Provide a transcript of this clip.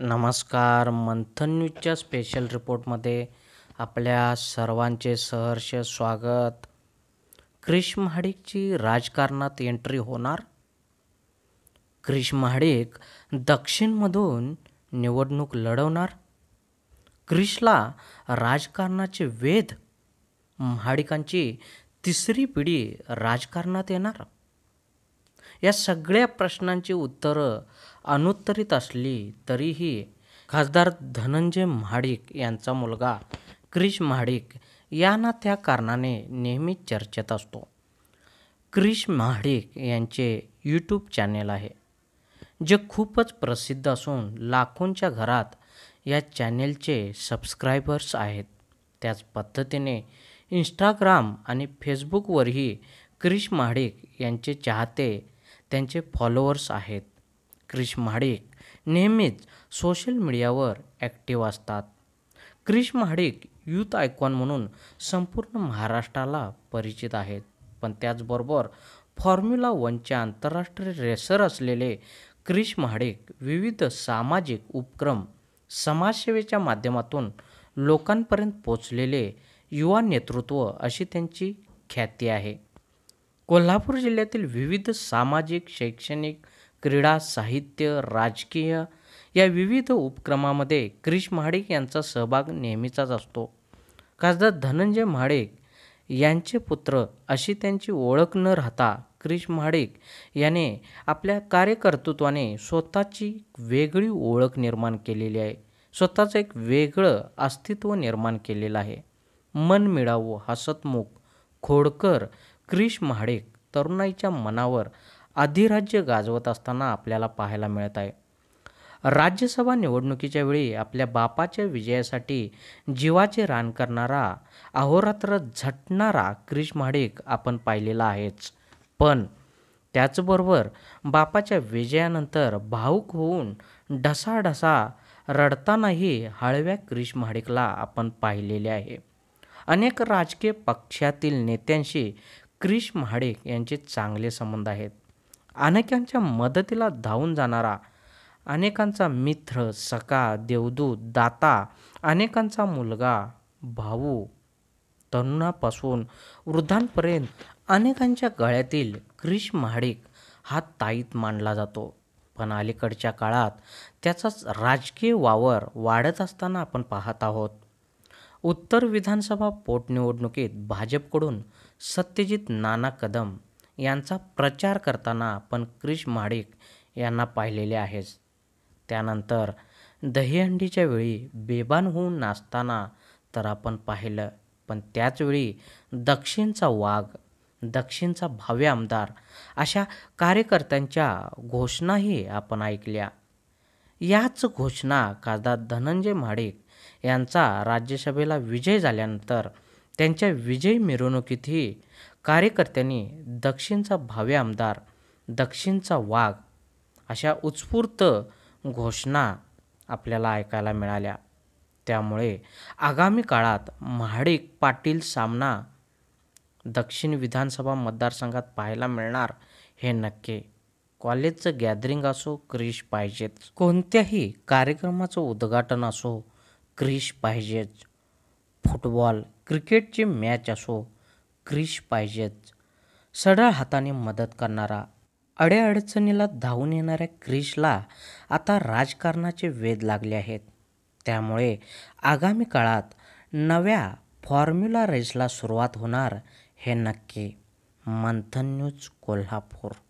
नमस्कार मंथन न्यूजच्या स्पेशल रिपोर्टमध्ये आपल्या सर्वांचे सहर्ष स्वागत क्रिश महाडिकची राजकारणात एंट्री होणार क्रिश महाडिक दक्षिणमधून निवडणूक लढवणार क्रिशला राजकारणाचे वेध महाडिकांची तिसरी पिढी राजकारणात येणार या सगळ्या प्रश्नांची उत्तरं अनुत्तरित असली तरीही खासदार धनंजय महाडिक यांचा मुलगा क्रिश महाडिक यांना त्या कारणाने नेहमी चर्चेत असतो क्रिश महाडिक यांचे यूट्यूब चॅनेल आहे जे खूपच प्रसिद्ध असून लाखोंच्या घरात या चॅनेलचे सबस्क्रायबर्स आहेत त्याच पद्धतीने इंस्टाग्राम आणि फेसबुकवरही क्रिश महाडिक यांचे चाहते त्यांचे फॉलोअर्स आहेत क्रिश महाडिक नेहमीच सोशल मीडियावर ॲक्टिव्ह असतात क्रिश महाडिक युथ आयकॉन म्हणून संपूर्ण महाराष्ट्राला परिचित आहेत पण त्याचबरोबर फॉर्म्युला वनचे आंतरराष्ट्रीय रेसर असलेले क्रिश महाडिक विविध सामाजिक उपक्रम समाजसेवेच्या माध्यमातून लोकांपर्यंत पोचलेले युवा नेतृत्व अशी त्यांची ख्याती आहे कोल्हापूर जिल्ह्यातील विविध सामाजिक शैक्षणिक क्रीडा साहित्य राजकीय या विविध उपक्रमामध्ये क्रिश महाडिक यांचा सहभाग नेहमीचाच असतो खासदार धनंजय महाडिक यांचे पुत्र अशी त्यांची ओळख न राहता क्रिश महाडिक याने आपल्या कार्यकर्तृत्वाने स्वतःची वेगळी ओळख निर्माण केलेली आहे स्वतःचं एक वेगळं अस्तित्व निर्माण केलेलं आहे मन मिळावं हसतमुख खोडकर क्रिश महाडेक तरुणाईच्या मनावर अधिराज्य गाजवत असताना आपल्याला पाहायला मिळत आहे राज्यसभा निवडणुकीच्या वेळी आपल्या बापाच्या विजयासाठी जीवाचे रान करणारा अहोरात्र झटणारा क्रिश महाडेक आपण पाहिलेला आहेच पण त्याचबरोबर बापाच्या विजयानंतर भाऊक होऊन ढसाढसा रडतानाही हळव्या क्रिश महाडेकला आपण पाहिलेले आहे अनेक राजकीय पक्षातील नेत्यांशी क्रिश महाडे यांचे चांगले संबंध आहेत अनेकांच्या मदतीला धावून जाणारा अनेकांचा मित्र सका देवदूत दाता अनेकांचा मुलगा भाऊ तरुणापासून वृद्धांपर्यंत अनेकांच्या गळ्यातील क्रिश महाडिक हा ताईत मानला जातो पण अलीकडच्या काळात त्याचाच राजकीय वावर वाढत असताना आपण पाहत आहोत उत्तर विधानसभा पोटनिवडणुकीत भाजपकडून सत्यजित नाना कदम यांचा प्रचार करताना आपण क्रिश महाडिक यांना पाहिलेले आहेच त्यानंतर दहीहंडीच्या वेळी बेबान होऊन नाचताना तर आपण पाहिलं पण त्याचवेळी दक्षिणचा वाघ दक्षिणचा भाव्य आमदार अशा कार्यकर्त्यांच्या घोषणाही आपण ऐकल्या याच घोषणा खासदार धनंजय महाडिक यांचा राज्यसभेला विजय झाल्यानंतर त्यांच्या विजयी मिरवणुकीतही कार्यकर्त्यांनी दक्षिणचा भावे आमदार दक्षिणचा वाघ अशा उत्स्फूर्त घोषणा आपल्याला ऐकायला मिळाल्या त्यामुळे आगामी काळात महाडिक पाटील सामना दक्षिण विधानसभा मतदारसंघात पाहायला मिळणार हे नक्की कॉलेजचं गॅदरिंग असो क्रिश पाहिजेत कोणत्याही कार्यक्रमाचं उद्घाटन असो क्रिश पाहिजेच फुटबॉल क्रिकेटची मॅच असो क्रिश पाहिजेच सढळ हाताने मदत करणारा अडचणीला धावून येणाऱ्या क्रिशला आता राजकारणाचे वेध लागले आहेत त्यामुळे आगामी काळात नव्या फॉर्म्युला रेसला सुरुवात होणार हे नक्की मंथन न्यूज कोल्हापूर